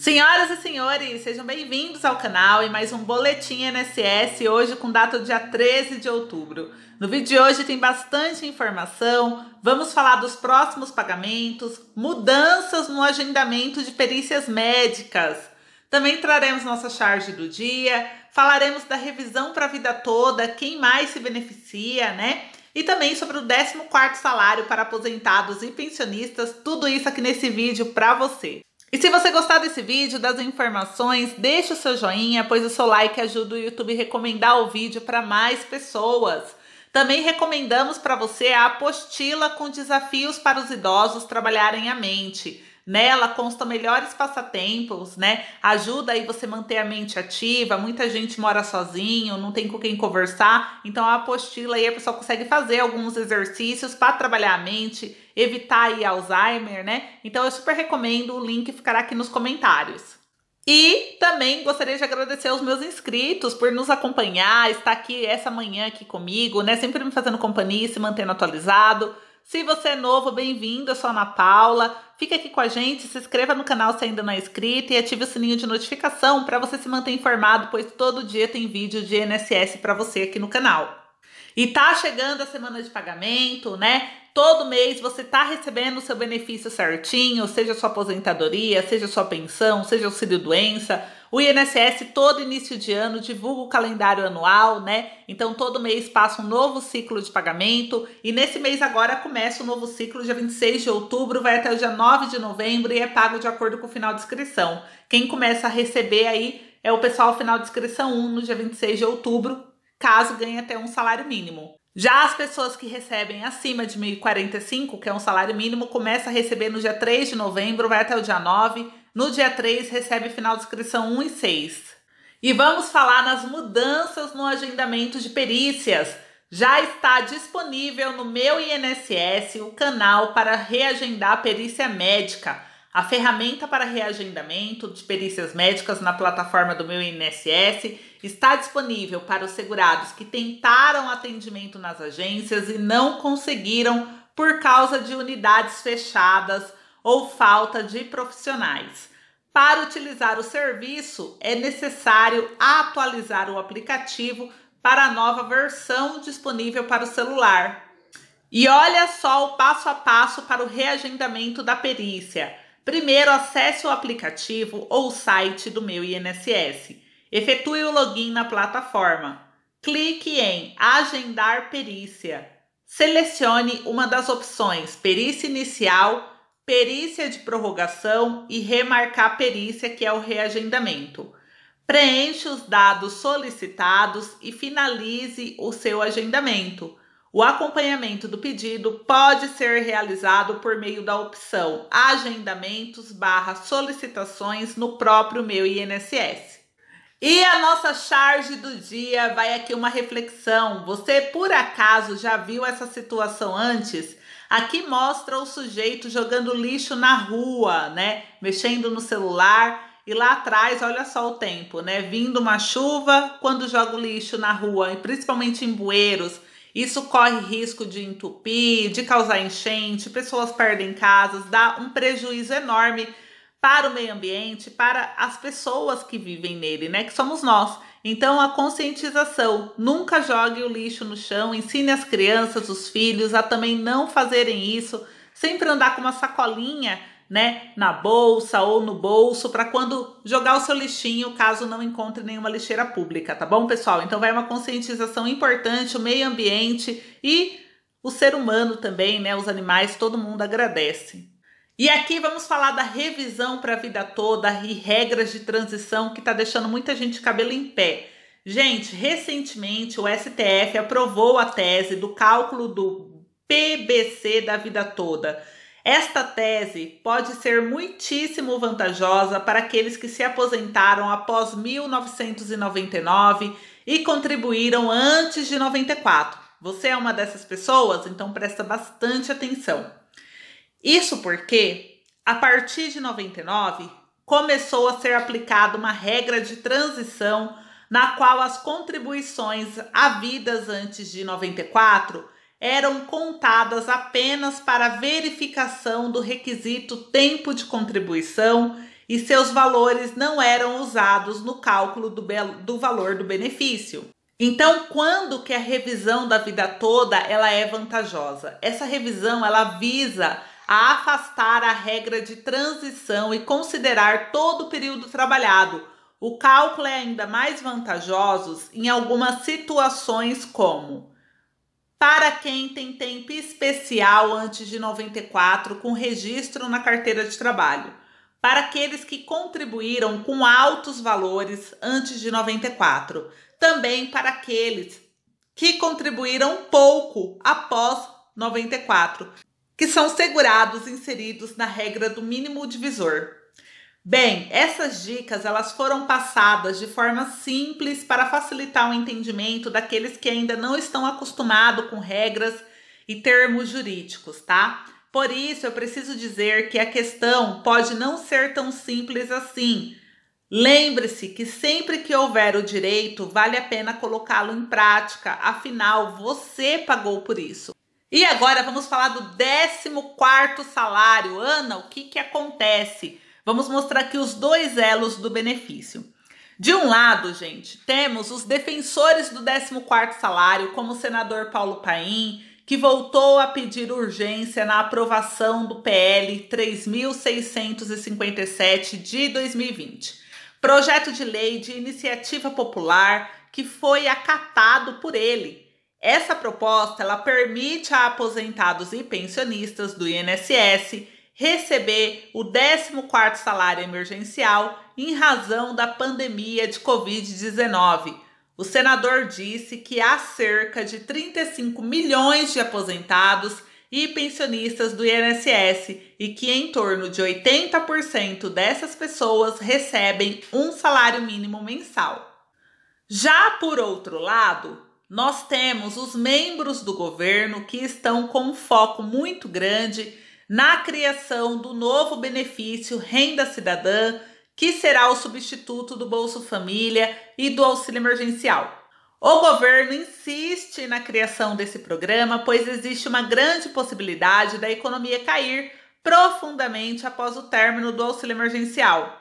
Senhoras e senhores, sejam bem-vindos ao canal e mais um Boletim NSS, hoje com data do dia 13 de outubro. No vídeo de hoje tem bastante informação, vamos falar dos próximos pagamentos, mudanças no agendamento de perícias médicas. Também traremos nossa charge do dia, falaremos da revisão para a vida toda, quem mais se beneficia, né? E também sobre o 14 salário para aposentados e pensionistas, tudo isso aqui nesse vídeo para você. E se você gostar desse vídeo, das informações, deixe o seu joinha, pois o seu like ajuda o YouTube a recomendar o vídeo para mais pessoas. Também recomendamos para você a apostila com desafios para os idosos trabalharem a mente. Nela constam melhores passatempos, né? Ajuda aí você manter a mente ativa. Muita gente mora sozinho, não tem com quem conversar. Então a apostila aí a pessoa consegue fazer alguns exercícios para trabalhar a mente evitar aí Alzheimer, né? Então eu super recomendo, o link ficará aqui nos comentários. E também gostaria de agradecer aos meus inscritos por nos acompanhar, estar aqui essa manhã aqui comigo, né? Sempre me fazendo companhia e se mantendo atualizado. Se você é novo, bem-vindo, eu sou a Ana Paula. Fica aqui com a gente, se inscreva no canal se ainda não é inscrito e ative o sininho de notificação para você se manter informado, pois todo dia tem vídeo de NSS para você aqui no canal. E tá chegando a semana de pagamento, né? Todo mês você tá recebendo o seu benefício certinho, seja sua aposentadoria, seja sua pensão, seja auxílio doença. O INSS todo início de ano divulga o calendário anual, né? Então todo mês passa um novo ciclo de pagamento e nesse mês agora começa o um novo ciclo dia 26 de outubro, vai até o dia 9 de novembro e é pago de acordo com o final de inscrição. Quem começa a receber aí é o pessoal final de inscrição 1 no dia 26 de outubro, caso ganhe até um salário mínimo. Já as pessoas que recebem acima de 1.045, que é um salário mínimo, começa a receber no dia 3 de novembro, vai até o dia 9. No dia 3 recebe final de inscrição 1 e 6. E vamos falar nas mudanças no agendamento de perícias. Já está disponível no meu INSS o canal para reagendar a perícia médica a ferramenta para reagendamento de perícias médicas na plataforma do meu INSS está disponível para os segurados que tentaram atendimento nas agências e não conseguiram por causa de unidades fechadas ou falta de profissionais. Para utilizar o serviço, é necessário atualizar o aplicativo para a nova versão disponível para o celular. E olha só o passo a passo para o reagendamento da perícia. Primeiro, acesse o aplicativo ou site do Meu INSS. Efetue o login na plataforma. Clique em Agendar Perícia. Selecione uma das opções Perícia Inicial, Perícia de Prorrogação e Remarcar Perícia, que é o reagendamento. Preencha os dados solicitados e finalize o seu agendamento. O acompanhamento do pedido pode ser realizado por meio da opção Agendamentos barra solicitações no próprio meu INSS. E a nossa charge do dia vai aqui uma reflexão. Você por acaso já viu essa situação antes? Aqui mostra o sujeito jogando lixo na rua, né? Mexendo no celular. E lá atrás, olha só o tempo, né? Vindo uma chuva, quando joga o lixo na rua, e principalmente em bueiros, isso corre risco de entupir, de causar enchente, pessoas perdem casas, dá um prejuízo enorme para o meio ambiente, para as pessoas que vivem nele, né? Que somos nós. Então, a conscientização: nunca jogue o lixo no chão, ensine as crianças, os filhos a também não fazerem isso, sempre andar com uma sacolinha né, na bolsa ou no bolso para quando jogar o seu lixinho, caso não encontre nenhuma lixeira pública, tá bom, pessoal? Então vai uma conscientização importante, o meio ambiente e o ser humano também, né, os animais, todo mundo agradece. E aqui vamos falar da revisão para a vida toda e regras de transição que está deixando muita gente de cabelo em pé. Gente, recentemente o STF aprovou a tese do cálculo do PBC da vida toda. Esta tese pode ser muitíssimo vantajosa para aqueles que se aposentaram após 1999 e contribuíram antes de 94. Você é uma dessas pessoas, então presta bastante atenção. Isso porque, a partir de 99, começou a ser aplicada uma regra de transição na qual as contribuições havidas antes de 94 eram contadas apenas para verificação do requisito tempo de contribuição e seus valores não eram usados no cálculo do, do valor do benefício. Então, quando que a revisão da vida toda ela é vantajosa? Essa revisão ela visa a afastar a regra de transição e considerar todo o período trabalhado. O cálculo é ainda mais vantajoso em algumas situações como para quem tem tempo especial antes de 94 com registro na carteira de trabalho, para aqueles que contribuíram com altos valores antes de 94, também para aqueles que contribuíram pouco após 94, que são segurados inseridos na regra do mínimo divisor. Bem, essas dicas elas foram passadas de forma simples para facilitar o entendimento daqueles que ainda não estão acostumados com regras e termos jurídicos, tá? Por isso eu preciso dizer que a questão pode não ser tão simples assim. Lembre-se que sempre que houver o direito, vale a pena colocá-lo em prática, afinal você pagou por isso. E agora vamos falar do 14 salário. Ana, o que que acontece? Vamos mostrar aqui os dois elos do benefício. De um lado, gente, temos os defensores do 14º salário, como o senador Paulo Paim, que voltou a pedir urgência na aprovação do PL 3657 de 2020. Projeto de lei de iniciativa popular que foi acatado por ele. Essa proposta, ela permite a aposentados e pensionistas do INSS receber o 14º salário emergencial em razão da pandemia de COVID-19. O senador disse que há cerca de 35 milhões de aposentados e pensionistas do INSS e que em torno de 80% dessas pessoas recebem um salário mínimo mensal. Já por outro lado, nós temos os membros do governo que estão com um foco muito grande na criação do novo benefício Renda Cidadã, que será o substituto do Bolsa Família e do auxílio emergencial. O governo insiste na criação desse programa, pois existe uma grande possibilidade da economia cair profundamente após o término do auxílio emergencial.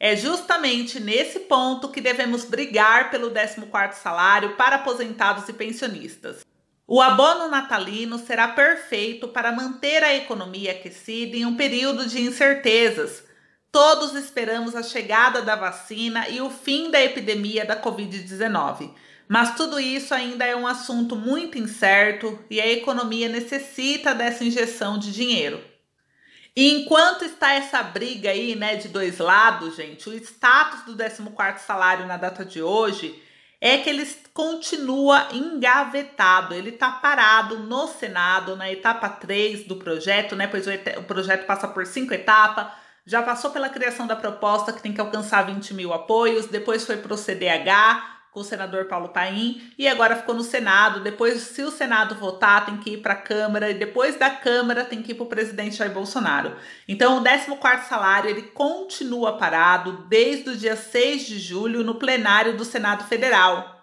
É justamente nesse ponto que devemos brigar pelo 14º salário para aposentados e pensionistas. O abono natalino será perfeito para manter a economia aquecida em um período de incertezas. Todos esperamos a chegada da vacina e o fim da epidemia da Covid-19, mas tudo isso ainda é um assunto muito incerto e a economia necessita dessa injeção de dinheiro. E enquanto está essa briga aí, né, de dois lados, gente, o status do 14º salário na data de hoje é que ele continua engavetado, ele está parado no Senado, na etapa 3 do projeto, né? Pois o, o projeto passa por cinco etapas. Já passou pela criação da proposta que tem que alcançar 20 mil apoios, depois foi para o CDH, com o senador Paulo Paim e agora ficou no Senado. Depois, se o Senado votar, tem que ir para a Câmara e depois da Câmara tem que ir para o presidente Jair Bolsonaro. Então, o 14 salário ele continua parado desde o dia 6 de julho no plenário do Senado Federal.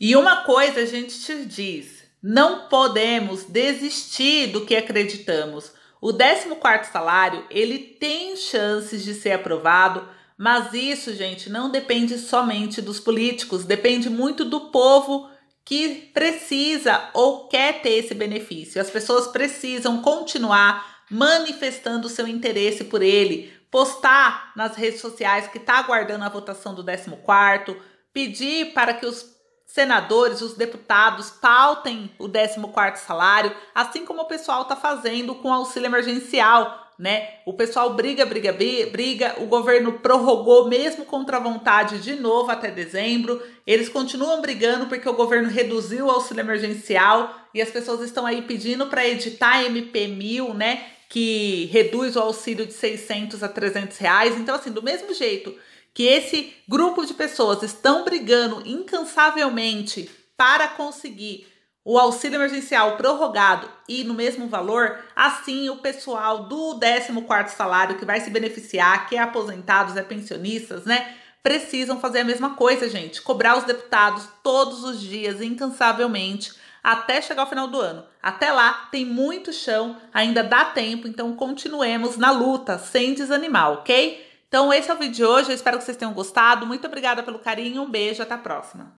E uma coisa a gente te diz, não podemos desistir do que acreditamos. O 14 salário, ele tem chances de ser aprovado mas isso, gente, não depende somente dos políticos, depende muito do povo que precisa ou quer ter esse benefício. As pessoas precisam continuar manifestando seu interesse por ele, postar nas redes sociais que está aguardando a votação do 14, pedir para que os senadores, os deputados pautem o 14º salário, assim como o pessoal está fazendo com o auxílio emergencial, né? O pessoal briga, briga, briga. O governo prorrogou mesmo contra a vontade de novo até dezembro. Eles continuam brigando porque o governo reduziu o auxílio emergencial e as pessoas estão aí pedindo para editar MP 1000, né? Que reduz o auxílio de 600 a 300 reais. Então, assim, do mesmo jeito que esse grupo de pessoas estão brigando incansavelmente para conseguir o auxílio emergencial prorrogado e no mesmo valor, assim o pessoal do 14º salário que vai se beneficiar, que é aposentados, é pensionistas, né, precisam fazer a mesma coisa, gente, cobrar os deputados todos os dias incansavelmente até chegar ao final do ano. Até lá tem muito chão, ainda dá tempo, então continuemos na luta sem desanimar, OK? Então esse é o vídeo de hoje, eu espero que vocês tenham gostado. Muito obrigada pelo carinho, um beijo, até a próxima.